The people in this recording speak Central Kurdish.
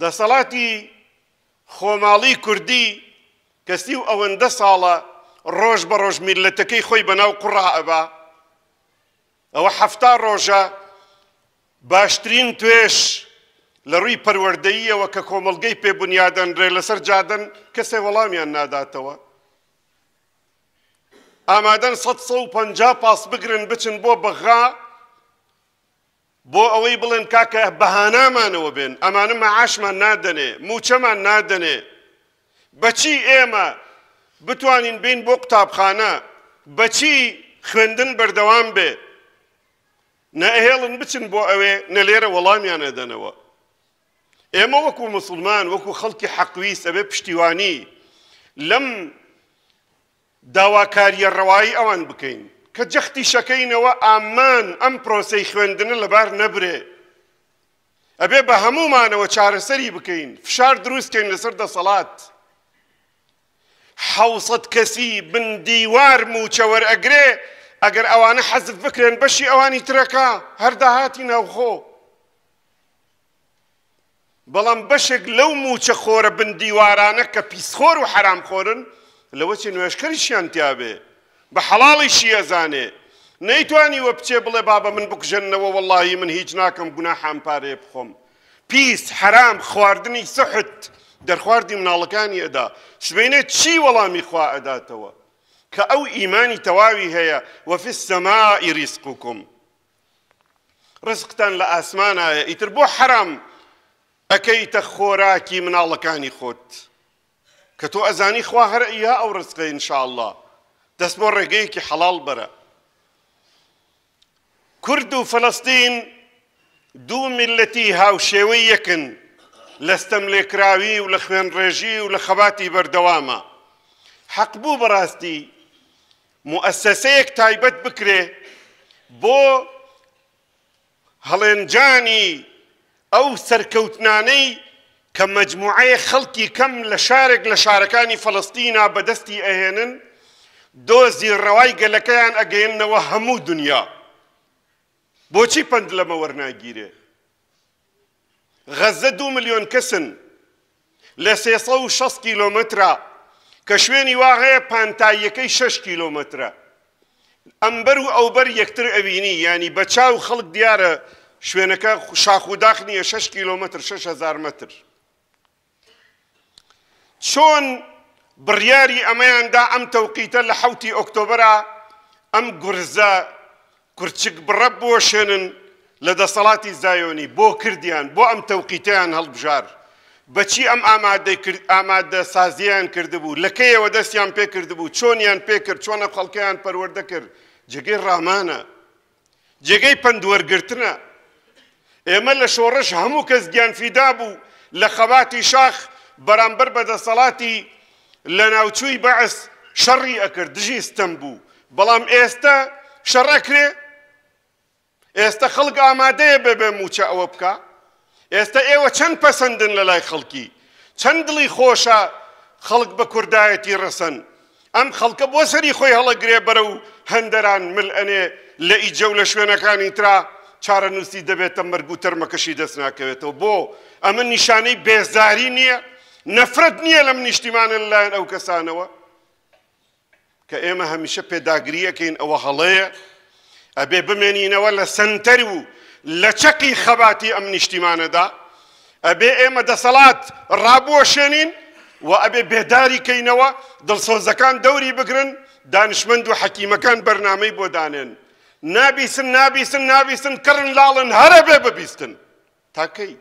دەسەڵاتی خۆماڵی کوردی کەستی و ئەوەندە ساڵە ڕۆژ بە ڕۆژ میلەتەکەی خۆی بەناو قڕائەبا ئەوە هەفتا ڕۆژە باشترین توێش لە ڕووی پەروەردەییەوە کە کۆمەلگەی پێبنیادەنرێ لەسەر جادەن کەسێ وەڵامیان ناداتەوە. ئامادەن 150 پاس بگرن بچن بۆ بەغا بۆ ئەوەی بڵێن کاکە بەهانامانەوە بێن ئەمانە مەعاشمان نادەنێ موچەمان نادەنێ بەچی ئێمە بتوانین بین بۆ قوتابخانە بەچی خوێندن بەردەوام بێ نەهێڵن بچن بۆ ئەوێ نە لێرە وەڵامیانە دەنەوە ئێمە وەکو مسلمان وەکو خەڵکی حەقوی سەبێ پشتیوانی لەم داواکاریە ڕەوایی ئەوان بکەین کە جەختی شەکەینەوە ئامان ئەم پرۆسی خوێندنە لەبار نەبرێ. ئەبێ بە هەمومانەوە چارەسەری بکەین فشار دروستکەین لەسەر دەسەڵات. حوسەت کەسی بندیوار موچەوەەر ئەگرێ ئەگەر ئەوانە حەزت بکرێن بەشی ئەوانی ترەکە هەرداهاتی ناوخۆ. بەڵام بەشێک لەو موچە خۆرە بندیوارانە کە پیسخۆر و حرامخۆرن لەوە چ نوێشکەری شیان تیاابێ. بە حەڵاڵیشی ئەزانێ نەیتوانی وە بچێ بڵێ بابە من بکژنەوە وەڵی من هیچ ناکەم گونا حامپارێ بخۆم پیس حرام خواردنی سەحت دەرخواردی مناڵەکانی ئەدا سبێنێ چی وەڵامی خوا ئەداتەوە کە ئەو ئیمانی تەواوی هەیە وەفی سەما ئیریسقکم ڕزقتان لە ئاسمانایە ئیتر بۆ حرام ئەەکەیتە خۆراکی مناڵەکانی خۆت کە تۆ ئەزانی خوا هەرئیا ئەو ڕزقە ئینشاءله دەست بۆ ڕێگەیەکی حەڵال بەرە. کورد و فەلستین دوو میلەتی هاوشێوەی یەکن لەستەم لێکراوی و لە خوێن ڕێژی و لە خەباتی بەردەوامە. حەق بوو بەڕاستی مؤسسەیەک تایبەت بکرێ بۆ هەڵێنجانی ئەو سەرکەوتنانەی کە مجموعەیە خەڵکی کەم لە شارێک لە شارەکانی فەڵستینا بەدەستی ئەهێنن دۆزی ڕەوای گەلەکەیان ئەگەێننەوە هەموو دنیا بۆچی پند لەمە وەرناگیرێ غەزە دو ملیۆن کەسن لە سێسە و ش کیلۆمەترا کە شوێنی واغەیە پانتاییەکەی 6 کیلۆمەترە ئەمبەر و ئەوبەر یەکتر ئەوینی ینی بە چاو خەڵک دیارە شوێنەکە شاخوداخ نییە 6 کیلومتر 6 هزار متر چۆن بڕیاری ئەمەیاندا ئەم تەوقیتە لە حوتی ئۆکتۆبرا ئەم گورزە کورچک بڕە بۆ شێنن لە دەسەڵاتی زایۆنی بۆ کردیان بۆ ئەم تەوقیتیان هەڵبژار بەچی ئەم ئامادە سازیان کردبوو لەکەیەوە دەستیان پێ کردبوو چۆنیان پێکرد چۆنە خەڵکیان پەروەەردە کرد جگەی ڕامانە جێگەی پندوەرگرتنە ئێمە لە شۆڕش هەموو کەس گیانفیدا بوو لە خەباتی شاخ بەرامبەر بەدەسەڵاتی لە ناوچووی بەعس شەڕی ئەکرد دژی ستەم بوو بەڵام ئێستا شەڕەکرێ ئێستا خەڵک ئامادەیە بێ بێ موچە ئەوە بکە ئێستا ئێوە چەند پەسەندن لە لای خەڵکی چەند دڵی خۆشە خەڵک بە کوردایەتی ڕەسەن ئەم خەڵکە بۆ سەری خۆی هەڵەگرێ بەرە و هەندەران مل ئەنێ لە ئیجە و لە شوێنەکانی تررا چارە نووسی دەبێتە مەرگ و تەرمەکەشی دەست ناکەوێتەوە بۆ ئەمە نیشانەی بێزاری نییە نەفرەت نییە لەم نیشتیمانە لەلایەن ئەو کەسانەوە کە ئێمە هەمیشە پێداگریەکەین ئەوە هەڵەیە ئەبێ بمێنینەوە لە سنتەر و لە چەقی خەباتی ئەم نیشتیمانەدا ئەبێ ئێمە دەسەڵات ڕابۆشێنین و ئەبێ بێداری کەینەوە دڵسۆزەکان دەوری بگرن دانشمەند و حەکیمەکان بەرنامەی بۆ دانێن نابیسن نابیسن نابیسن کڕن لاڵن هەرە بێ ببیستن تاکەی